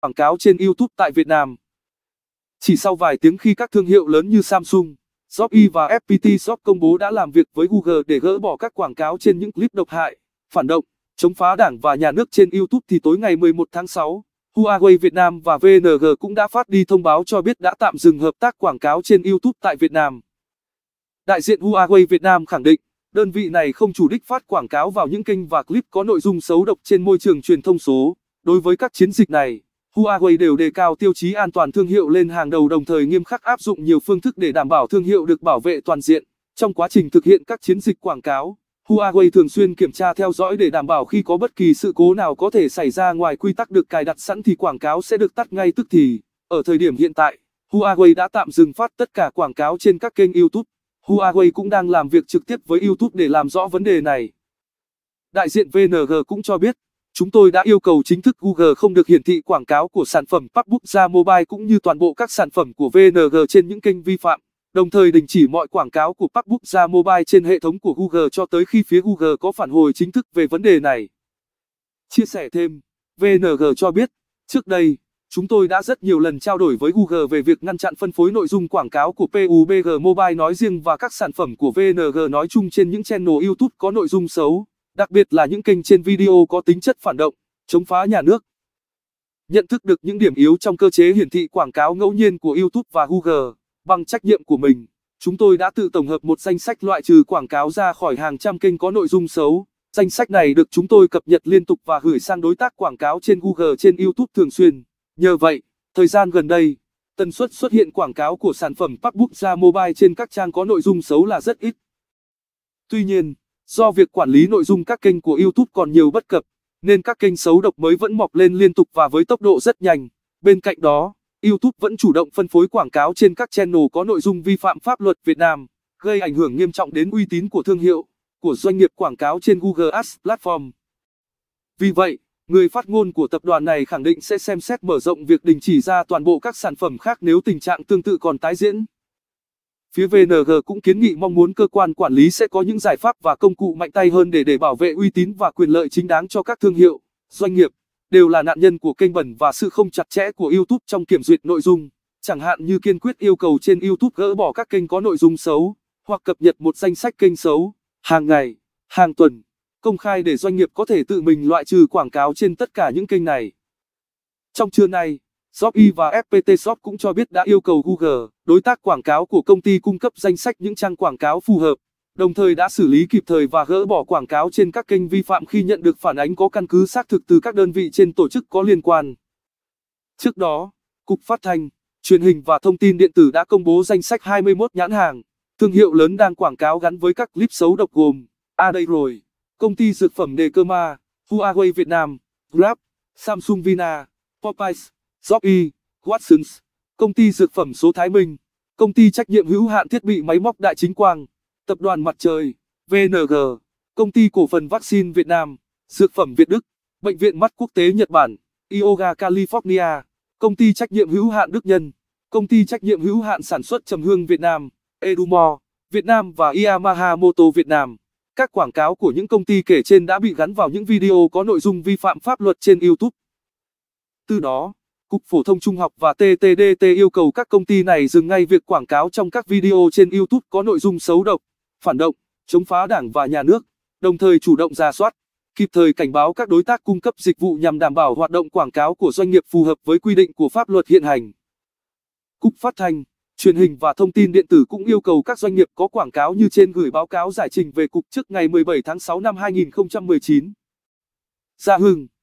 quảng cáo trên YouTube tại Việt Nam. Chỉ sau vài tiếng khi các thương hiệu lớn như Samsung, Shopee và FPT Shop công bố đã làm việc với Google để gỡ bỏ các quảng cáo trên những clip độc hại, phản động, chống phá đảng và nhà nước trên YouTube thì tối ngày 11 tháng 6, Huawei Việt Nam và VNG cũng đã phát đi thông báo cho biết đã tạm dừng hợp tác quảng cáo trên YouTube tại Việt Nam. Đại diện Huawei Việt Nam khẳng định, đơn vị này không chủ đích phát quảng cáo vào những kênh và clip có nội dung xấu độc trên môi trường truyền thông số. Đối với các chiến dịch này, Huawei đều đề cao tiêu chí an toàn thương hiệu lên hàng đầu đồng thời nghiêm khắc áp dụng nhiều phương thức để đảm bảo thương hiệu được bảo vệ toàn diện. Trong quá trình thực hiện các chiến dịch quảng cáo, Huawei thường xuyên kiểm tra theo dõi để đảm bảo khi có bất kỳ sự cố nào có thể xảy ra ngoài quy tắc được cài đặt sẵn thì quảng cáo sẽ được tắt ngay tức thì. Ở thời điểm hiện tại, Huawei đã tạm dừng phát tất cả quảng cáo trên các kênh YouTube. Huawei cũng đang làm việc trực tiếp với YouTube để làm rõ vấn đề này. Đại diện VNG cũng cho biết, Chúng tôi đã yêu cầu chính thức Google không được hiển thị quảng cáo của sản phẩm Pubg Mobile cũng như toàn bộ các sản phẩm của VNG trên những kênh vi phạm, đồng thời đình chỉ mọi quảng cáo của Pubg Mobile trên hệ thống của Google cho tới khi phía Google có phản hồi chính thức về vấn đề này. Chia sẻ thêm, VNG cho biết, trước đây, chúng tôi đã rất nhiều lần trao đổi với Google về việc ngăn chặn phân phối nội dung quảng cáo của PUBG Mobile nói riêng và các sản phẩm của VNG nói chung trên những channel YouTube có nội dung xấu đặc biệt là những kênh trên video có tính chất phản động, chống phá nhà nước. Nhận thức được những điểm yếu trong cơ chế hiển thị quảng cáo ngẫu nhiên của YouTube và Google, bằng trách nhiệm của mình, chúng tôi đã tự tổng hợp một danh sách loại trừ quảng cáo ra khỏi hàng trăm kênh có nội dung xấu. Danh sách này được chúng tôi cập nhật liên tục và gửi sang đối tác quảng cáo trên Google trên YouTube thường xuyên. Nhờ vậy, thời gian gần đây, tần suất xuất hiện quảng cáo của sản phẩm Pakbook ra mobile trên các trang có nội dung xấu là rất ít. Tuy nhiên, Do việc quản lý nội dung các kênh của YouTube còn nhiều bất cập, nên các kênh xấu độc mới vẫn mọc lên liên tục và với tốc độ rất nhanh. Bên cạnh đó, YouTube vẫn chủ động phân phối quảng cáo trên các channel có nội dung vi phạm pháp luật Việt Nam, gây ảnh hưởng nghiêm trọng đến uy tín của thương hiệu, của doanh nghiệp quảng cáo trên Google Ads Platform. Vì vậy, người phát ngôn của tập đoàn này khẳng định sẽ xem xét mở rộng việc đình chỉ ra toàn bộ các sản phẩm khác nếu tình trạng tương tự còn tái diễn. Phía VNG cũng kiến nghị mong muốn cơ quan quản lý sẽ có những giải pháp và công cụ mạnh tay hơn để để bảo vệ uy tín và quyền lợi chính đáng cho các thương hiệu, doanh nghiệp đều là nạn nhân của kênh bẩn và sự không chặt chẽ của YouTube trong kiểm duyệt nội dung, chẳng hạn như kiên quyết yêu cầu trên YouTube gỡ bỏ các kênh có nội dung xấu hoặc cập nhật một danh sách kênh xấu hàng ngày, hàng tuần, công khai để doanh nghiệp có thể tự mình loại trừ quảng cáo trên tất cả những kênh này. Trong trưa nay Shopee và FPT Shop cũng cho biết đã yêu cầu Google, đối tác quảng cáo của công ty cung cấp danh sách những trang quảng cáo phù hợp, đồng thời đã xử lý kịp thời và gỡ bỏ quảng cáo trên các kênh vi phạm khi nhận được phản ánh có căn cứ xác thực từ các đơn vị trên tổ chức có liên quan. Trước đó, Cục Phát thanh, Truyền hình và Thông tin điện tử đã công bố danh sách 21 nhãn hàng, thương hiệu lớn đang quảng cáo gắn với các clip xấu độc gồm A đây rồi, công ty dược phẩm Decoma, Huawei Việt Nam, Grab, Samsung Vina, Popeyes. Jockey, Watsons, công ty dược phẩm số Thái Minh, công ty trách nhiệm hữu hạn thiết bị máy móc Đại Chính Quang, tập đoàn Mặt Trời, VNG, công ty cổ phần vaccine Việt Nam, dược phẩm Việt Đức, bệnh viện mắt quốc tế Nhật Bản, Yoga California, công ty trách nhiệm hữu hạn Đức Nhân, công ty trách nhiệm hữu hạn sản xuất trầm hương Việt Nam, Edumor, Việt Nam và Yamaha Moto Việt Nam. Các quảng cáo của những công ty kể trên đã bị gắn vào những video có nội dung vi phạm pháp luật trên YouTube. Từ đó Cục Phổ thông Trung học và TTDT yêu cầu các công ty này dừng ngay việc quảng cáo trong các video trên YouTube có nội dung xấu độc, phản động, chống phá đảng và nhà nước, đồng thời chủ động ra soát, kịp thời cảnh báo các đối tác cung cấp dịch vụ nhằm đảm bảo hoạt động quảng cáo của doanh nghiệp phù hợp với quy định của pháp luật hiện hành. Cục Phát thanh, Truyền hình và Thông tin điện tử cũng yêu cầu các doanh nghiệp có quảng cáo như trên gửi báo cáo giải trình về cục trước ngày 17 tháng 6 năm 2019. Gia Hưng